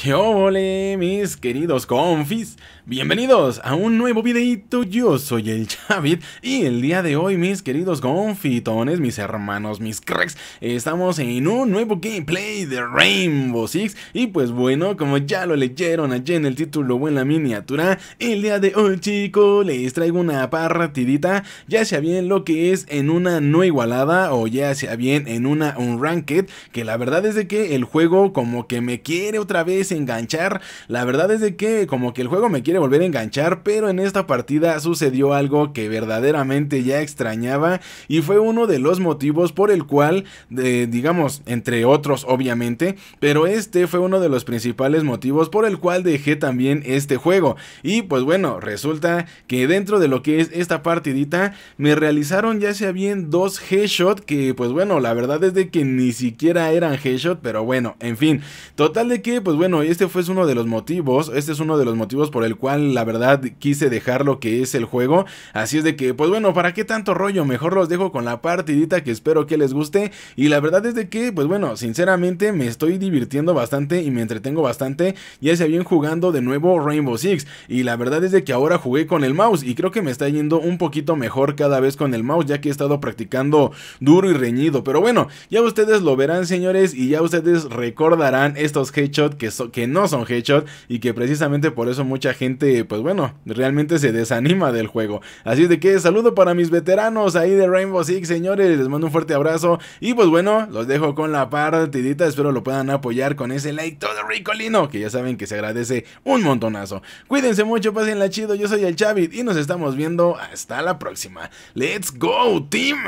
¡Qué ole, mis queridos confis! Bienvenidos a un nuevo videito, yo soy el Chavit y el día de hoy, mis queridos confitones, mis hermanos, mis cracks, estamos en un nuevo gameplay de Rainbow Six y pues bueno, como ya lo leyeron ayer en el título o en la miniatura, el día de hoy, chicos, les traigo una partidita, ya sea bien lo que es en una no igualada o ya sea bien en una un ranked, que la verdad es de que el juego como que me quiere otra vez Enganchar, La verdad es de que como que el juego me quiere volver a enganchar, pero en esta partida sucedió algo que verdaderamente ya extrañaba y fue uno de los motivos por el cual, digamos, entre otros obviamente, pero este fue uno de los principales motivos por el cual dejé también este juego. Y pues bueno, resulta que dentro de lo que es esta partidita, me realizaron ya sea bien dos G-Shot, que pues bueno, la verdad es de que ni siquiera eran headshot, pero bueno, en fin, total de que pues bueno, y este fue uno de los motivos, este es uno de los motivos por el cual la verdad quise dejar lo que es el juego, así es de que, pues bueno, ¿para qué tanto rollo? Mejor los dejo con la partidita que espero que les guste y la verdad es de que, pues bueno, sinceramente me estoy divirtiendo bastante y me entretengo bastante, ya se habían jugando de nuevo Rainbow Six y la verdad es de que ahora jugué con el mouse y creo que me está yendo un poquito mejor cada vez con el mouse ya que he estado practicando duro y reñido, pero bueno, ya ustedes lo verán señores y ya ustedes recordarán estos headshots que son que no son headshot y que precisamente por eso mucha gente, pues bueno, realmente se desanima del juego. Así de que saludo para mis veteranos ahí de Rainbow Six, señores, les mando un fuerte abrazo y pues bueno, los dejo con la partidita, espero lo puedan apoyar con ese like todo ricolino, que ya saben que se agradece un montonazo. Cuídense mucho, la chido, yo soy el Chavit y nos estamos viendo hasta la próxima. Let's go, team.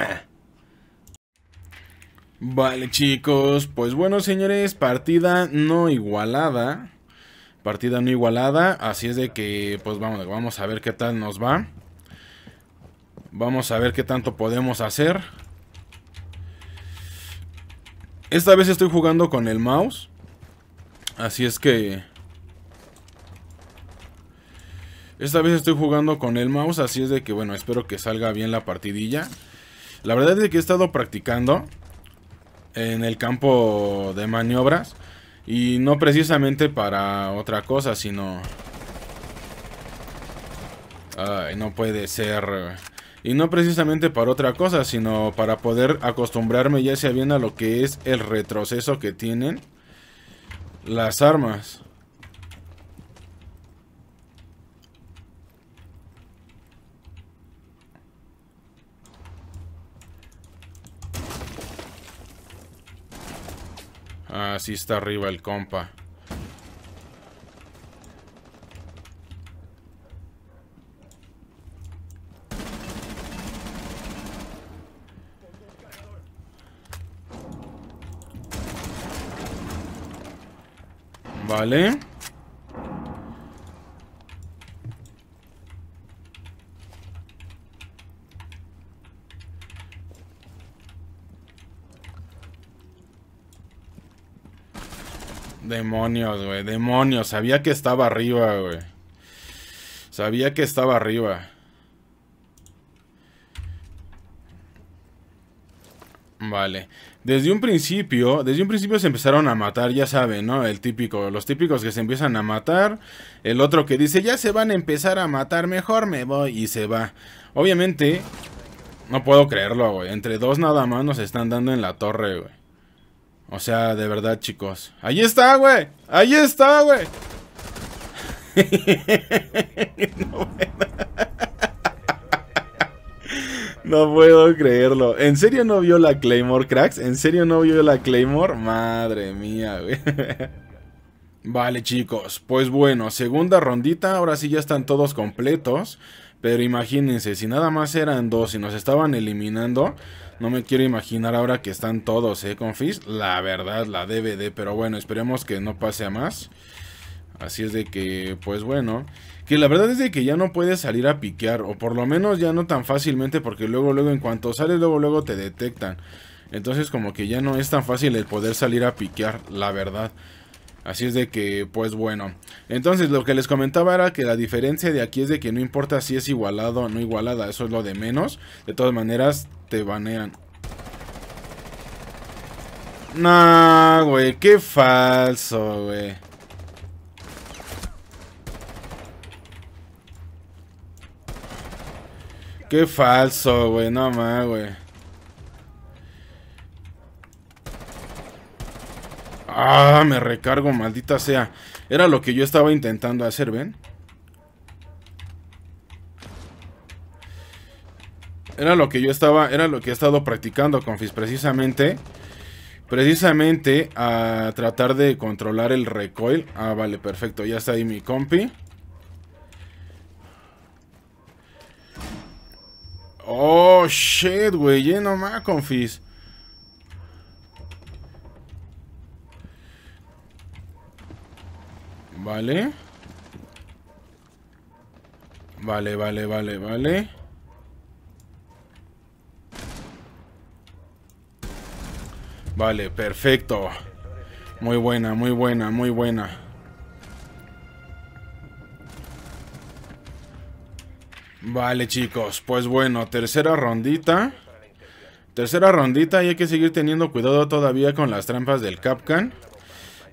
Vale chicos, pues bueno señores, partida no igualada. Partida no igualada, así es de que pues vamos, vamos a ver qué tal nos va. Vamos a ver qué tanto podemos hacer. Esta vez estoy jugando con el mouse. Así es que... Esta vez estoy jugando con el mouse, así es de que bueno, espero que salga bien la partidilla. La verdad es que he estado practicando en el campo de maniobras. Y no precisamente para otra cosa, sino... Ay, no puede ser. Y no precisamente para otra cosa, sino para poder acostumbrarme ya sea bien a lo que es el retroceso que tienen las armas. Ah, sí está arriba el compa. Vale. Demonios, güey. Demonios. Sabía que estaba arriba, güey. Sabía que estaba arriba. Vale. Desde un principio, desde un principio se empezaron a matar, ya saben, ¿no? El típico, los típicos que se empiezan a matar, el otro que dice, ya se van a empezar a matar, mejor me voy y se va. Obviamente, no puedo creerlo, güey. Entre dos nada más nos están dando en la torre, güey. O sea, de verdad, chicos. ¡Ahí está, güey! ¡Allí está, güey! no, puedo creerlo. ¿En serio no vio la Claymore, cracks? ¿En serio no vio la Claymore? Madre mía, güey. Vale chicos, pues bueno, segunda rondita, ahora sí ya están todos completos, pero imagínense, si nada más eran dos y nos estaban eliminando, no me quiero imaginar ahora que están todos, eh, confis, la verdad, la DVD, pero bueno, esperemos que no pase a más. Así es de que, pues bueno, que la verdad es de que ya no puedes salir a piquear, o por lo menos ya no tan fácilmente, porque luego, luego, en cuanto sales, luego, luego te detectan. Entonces como que ya no es tan fácil el poder salir a piquear, la verdad. Así es de que, pues bueno. Entonces, lo que les comentaba era que la diferencia de aquí es de que no importa si es igualado o no igualada, eso es lo de menos. De todas maneras, te banean. Nah, güey, qué falso, güey. Qué falso, güey, no más, güey. Ah, me recargo, maldita sea. Era lo que yo estaba intentando hacer, ¿ven? Era lo que yo estaba, era lo que he estado practicando, confis, precisamente. Precisamente a tratar de controlar el recoil. Ah, vale, perfecto, ya está ahí mi compi. Oh, shit, güey, lleno más, confis. Vale. Vale, vale, vale, vale. Vale, perfecto. Muy buena, muy buena, muy buena. Vale, chicos. Pues bueno, tercera rondita. Tercera rondita y hay que seguir teniendo cuidado todavía con las trampas del Capcan.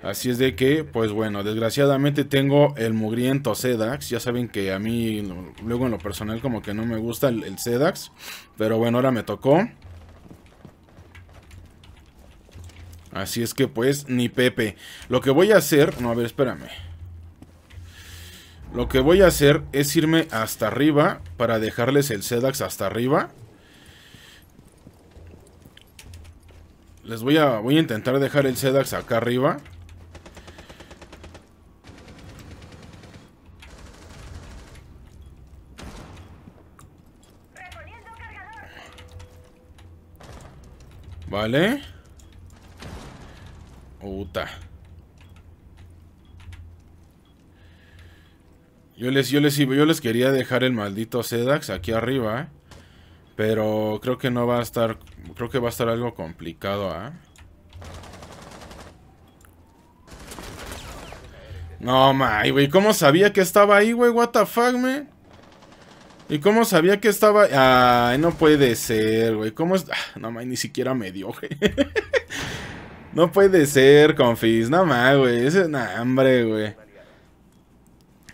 Así es de que, pues bueno, desgraciadamente tengo el mugriento Sedax. Ya saben que a mí, luego en lo personal, como que no me gusta el, Sedax. Pero bueno, ahora me tocó. Así es que pues, ni Pepe. Lo que voy a hacer... No, a ver, espérame. Lo que voy a hacer es irme hasta arriba para dejarles el Sedax hasta arriba. Les voy a, voy a intentar dejar el Sedax acá arriba. Vale. Puta. Yo les, yo les, yo les quería dejar el maldito Sedax aquí arriba. Pero creo que no va a estar... Creo que va a estar algo complicado, ¿ah? No, my, güey. ¿Cómo sabía que estaba ahí, güey? What the fuck, man? ¿Y cómo sabía que estaba...? Ay, no puede ser, güey. ¿Cómo es...? Ah, no, ni siquiera me dio, güey. no puede ser, confis. No, más, güey. Ese es una hambre, güey.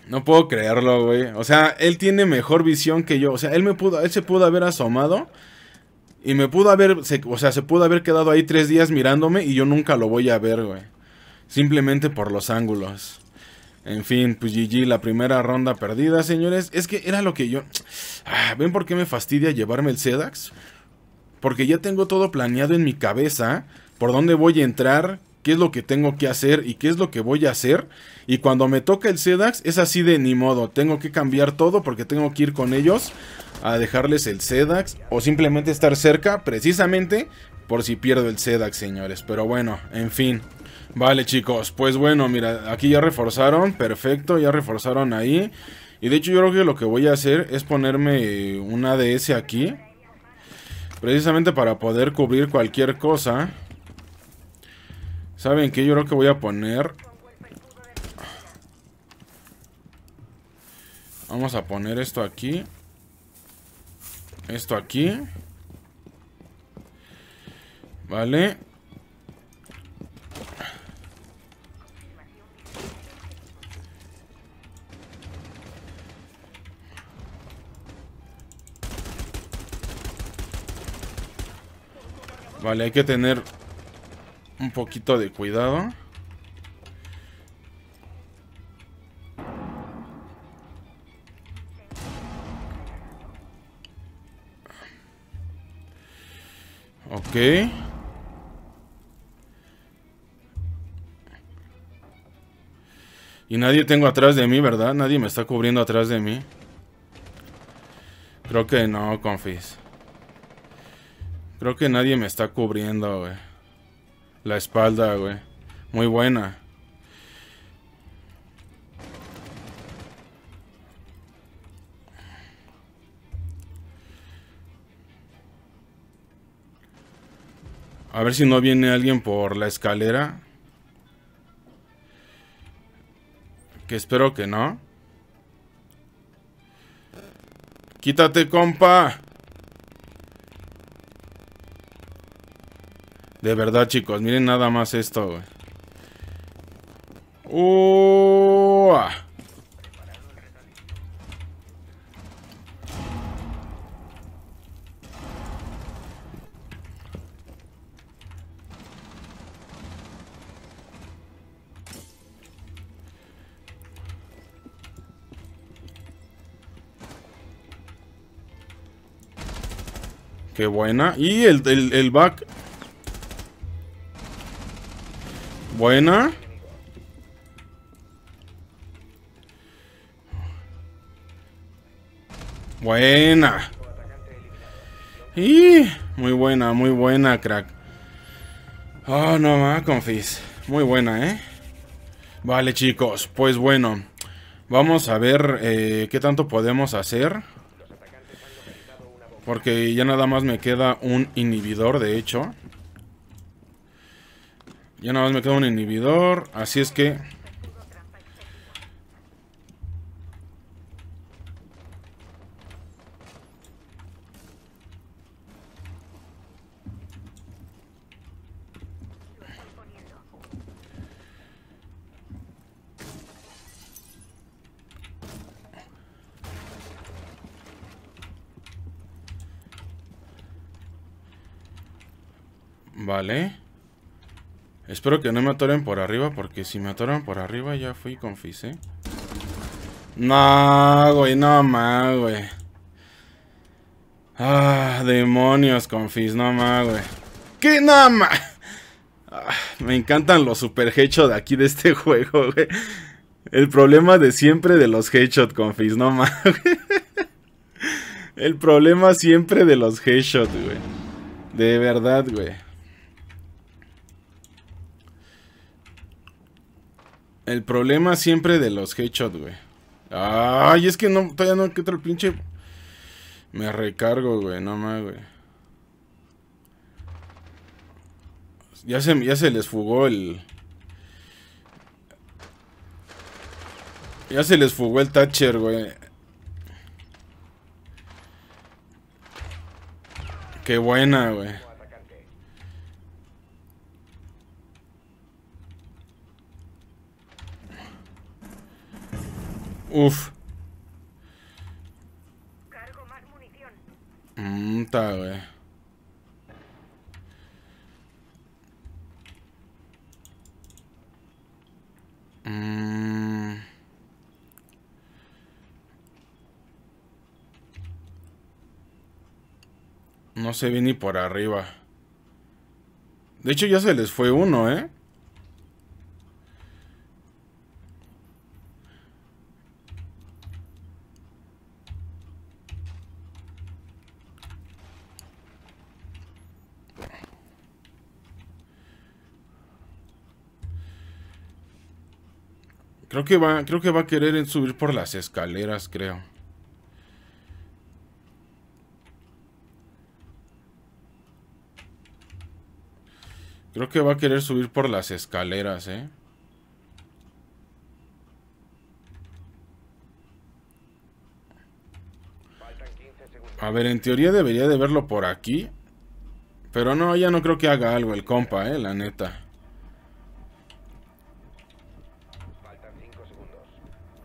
No puedo creerlo, güey. O sea, él tiene mejor visión que yo. O sea, él me pudo... Él se pudo haber asomado... Y me pudo haber... o sea, se pudo haber quedado ahí tres días mirándome y yo nunca lo voy a ver, güey. Simplemente por los ángulos. En fin, pues GG, la primera ronda perdida, señores. Es que era lo que yo... Ah, ¿Ven por qué me fastidia llevarme el Sedax? Porque ya tengo todo planeado en mi cabeza. Por dónde voy a entrar, qué es lo que tengo que hacer y qué es lo que voy a hacer. Y cuando me toca el Sedax es así de ni modo. Tengo que cambiar todo porque tengo que ir con ellos a dejarles el Sedax o simplemente estar cerca precisamente por si pierdo el SEDAC, señores. Pero bueno, en fin. Vale, chicos, pues bueno, mira, aquí ya reforzaron, perfecto, ya reforzaron ahí. Y de hecho yo creo que lo que voy a hacer es ponerme eh, un ADS aquí. Precisamente para poder cubrir cualquier cosa. ¿Saben qué? Yo creo que voy a poner... Vamos a poner esto aquí. Esto aquí. Vale. Vale, hay que tener un poquito de cuidado. okay Y nadie tengo atrás de mí, ¿verdad? Nadie me está cubriendo atrás de mí. Creo que no, confis. Creo que nadie me está cubriendo, güey. La espalda, güey. Muy buena. A ver si no viene alguien por la escalera. Que espero que no. Quítate, compa. De verdad, chicos. Miren nada más esto, güey. Qué buena. Y el, back. Buena. Buena. Y muy buena, muy buena, crack. Oh, no más, ah, confis. Muy buena, ¿eh? Vale, chicos, pues bueno. Vamos a ver eh, qué tanto podemos hacer. Porque ya nada más me queda un inhibidor, de hecho. Ya nada más me queda un inhibidor. Así es que... Vale. Espero que no me atoren por arriba, porque si me atoran por arriba ya fui confis, ¿eh? No, güey, no más, güey. Ah, demonios, confis, no más, güey. ¿Qué? No más. Ah, me encantan los super de aquí de este juego, güey. El problema de siempre de los headshot, confis, no más, güey. El problema siempre de los headshots, güey. De verdad, güey. El problema siempre de los headshots, güey. Ay, es que no, todavía no encuentro el pinche... Me recargo, güey, no más, güey. Ya se, ya se les fugó el... Ya se les fugó el Thatcher, güey. Qué buena, güey. Uf. Cargo mm, tal mm. No se vi ni por arriba. De hecho ya se les fue uno, ¿eh? Creo que va, creo que va a querer subir por las escaleras, creo. Creo que va a querer subir por las escaleras, ¿eh? A ver, en teoría debería de verlo por aquí. Pero no, ya no creo que haga algo el compa, eh, la neta.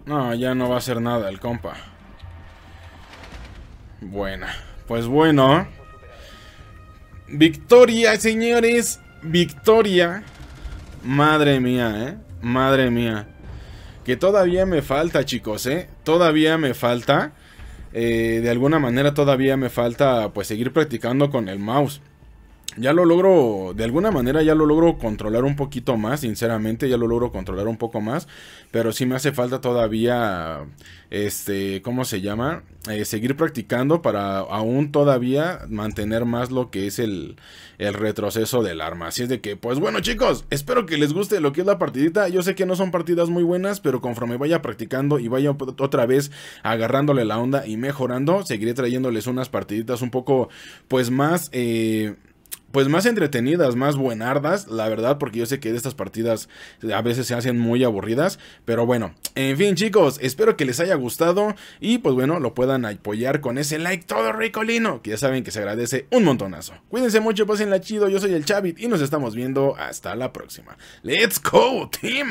No, ya no va a hacer nada el compa. Buena. Pues bueno. Victoria, señores. Victoria. Madre mía, ¿eh? Madre mía. Que todavía me falta, chicos, ¿eh? Todavía me falta. Eh, de alguna manera todavía me falta pues seguir practicando con el mouse ya lo logro, de alguna manera ya lo logro controlar un poquito más, sinceramente, ya lo logro controlar un poco más, pero sí me hace falta todavía, este, ¿cómo se llama? Eh, seguir practicando para aún todavía mantener más lo que es el, el retroceso del arma. Así es de que, pues bueno chicos, espero que les guste lo que es la partidita, yo sé que no son partidas muy buenas, pero conforme vaya practicando y vaya otra vez agarrándole la onda y mejorando, seguiré trayéndoles unas partiditas un poco, pues más... Eh, pues más entretenidas, más buenardas, la verdad, porque yo sé que de estas partidas a veces se hacen muy aburridas, pero bueno, en fin chicos, espero que les haya gustado y pues bueno, lo puedan apoyar con ese like todo ricolino, que ya saben que se agradece un montonazo. Cuídense mucho, la chido, yo soy el Chavit y nos estamos viendo hasta la próxima. Let's go, team.